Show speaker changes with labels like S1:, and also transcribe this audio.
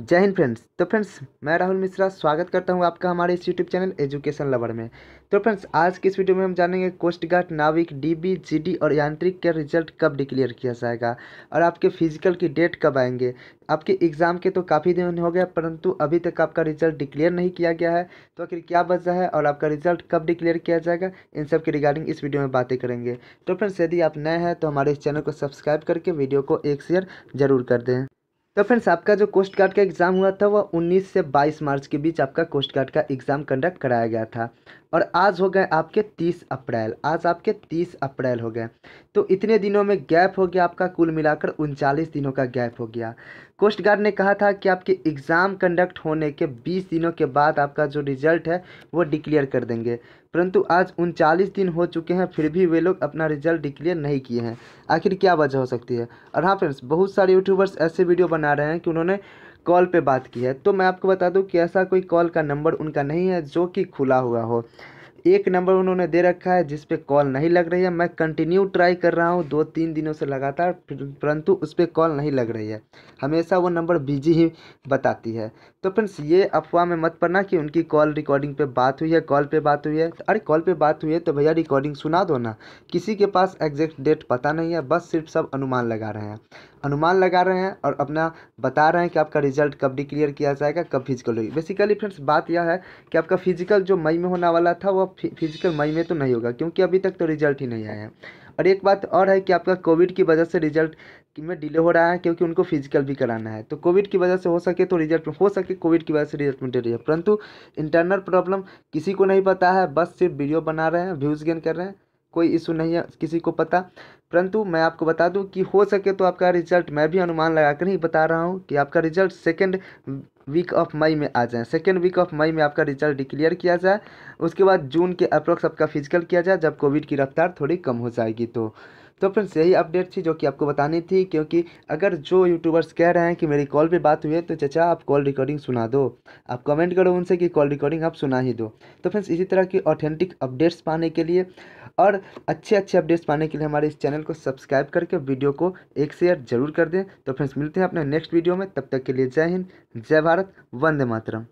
S1: जय हिंद फ्रेंड्स तो फ्रेंड्स मैं राहुल मिश्रा स्वागत करता हूं आपका हमारे इस यूट्यूब चैनल एजुकेशन लवर में तो फ्रेंड्स आज की इस वीडियो में हम जानेंगे कोस्ट गार्ड नाविक डीबी जीडी और यांत्रिक का रिजल्ट कब डिक्लेयर किया जाएगा और आपके फिजिकल की डेट कब आएंगे आपके एग्ज़ाम के तो काफ़ी दिन हो गया परंतु अभी तक आपका रिजल्ट डिक्लेयर नहीं किया गया है तो आखिर क्या वजह है और आपका रिजल्ट कब डिक्लेयर किया जाएगा इन सब के रिगार्डिंग इस वीडियो में बातें करेंगे तो फ्रेंड्स यदि आप नए हैं तो हमारे इस चैनल को सब्सक्राइब करके वीडियो को एक शेयर जरूर कर दें तो फ्रेंड्स आपका जो कोस्ट गार्ड का एग्ज़ाम हुआ था वह 19 से 22 मार्च के बीच आपका कोस्ट गार्ड का एग्ज़ाम कंडक्ट कराया गया था और आज हो गए आपके 30 अप्रैल आज आपके 30 अप्रैल हो गए तो इतने दिनों में गैप हो गया आपका कुल मिलाकर उनचालीस दिनों का गैप हो गया कोस्ट गार्ड ने कहा था कि आपके एग्ज़ाम कंडक्ट होने के बीस दिनों के बाद आपका जो रिजल्ट है वो डिक्लेयर कर देंगे परंतु आज उनचालीस दिन हो चुके हैं फिर भी वे लोग अपना रिजल्ट डिक्लेयर नहीं किए हैं आखिर क्या वजह हो सकती है और हाँ फ्रेंड्स बहुत सारे यूट्यूबर्स ऐसे वीडियो बना रहे हैं कि उन्होंने कॉल पे बात की है तो मैं आपको बता दूं कि ऐसा कोई कॉल का नंबर उनका नहीं है जो कि खुला हुआ हो एक नंबर उन्होंने दे रखा है जिसपे कॉल नहीं लग रही है मैं कंटिन्यू ट्राई कर रहा हूँ दो तीन दिनों से लगातार परंतु उस पर कॉल नहीं लग रही है हमेशा वो नंबर बिजी ही बताती है तो फ्रेंड्स ये अफवाह में मत पड़ना कि उनकी कॉल रिकॉर्डिंग पे बात हुई है कॉल पे बात हुई है तो अरे कॉल पे बात हुई है तो भैया रिकॉर्डिंग सुना दो ना किसी के पास एग्जैक्ट डेट पता नहीं है बस सिर्फ सब अनुमान लगा रहे हैं अनुमान लगा रहे हैं और अपना बता रहे हैं कि आपका रिजल्ट कब डिक्लेयर किया जाएगा कब फिजिकल होगी बेसिकली फ्रेंड्स बात यह है कि आपका फिजिकल जो मई में होना वाला था वह फिजिकल मई में तो नहीं होगा क्योंकि अभी तक तो रिजल्ट ही नहीं आया है और एक बात और है कि आपका कोविड की वजह से रिजल्ट में डिले हो रहा है क्योंकि उनको फिजिकल भी कराना है तो कोविड की वजह से हो सके तो रिजल्ट हो सके कोविड की वजह से रिजल्ट में डिले है परंतु इंटरनल प्रॉब्लम किसी को नहीं पता है बस सिर्फ वीडियो बना रहे हैं व्यूज़ गेन कर रहे हैं कोई इशू नहीं है किसी को पता परंतु मैं आपको बता दूं कि हो सके तो आपका रिजल्ट मैं भी अनुमान लगाकर ही बता रहा हूं कि आपका result second week of May में आ जाए सेकेंड वीक ऑफ मई में आपका रिजल्ट डिक्लेयर किया जाए उसके बाद जून के अप्रोक्स आपका फिजिकल किया जाए जब कोविड की रफ्तार थोड़ी कम हो जाएगी तो तो फ्रेंड्स यही अपडेट थी जो कि आपको बतानी थी क्योंकि अगर जो यूट्यूबर्स कह रहे हैं कि मेरी कॉल पर बात हुई है तो चचा आप कॉल रिकॉर्डिंग सुना दो आप कमेंट करो उनसे कि कॉल रिकॉर्डिंग आप सुना ही दो तो फ्रेंड्स इसी तरह की ऑथेंटिक अपडेट्स पाने के लिए और अच्छे अच्छे अपडेट्स पाने के लिए हमारे इस चैनल को सब्सक्राइब करके वीडियो को एक शेयर जरूर कर दें तो फ्रेंड्स मिलते हैं अपने नेक्स्ट वीडियो में तब तक के लिए जय हिंद जय भारत वंदे मातरम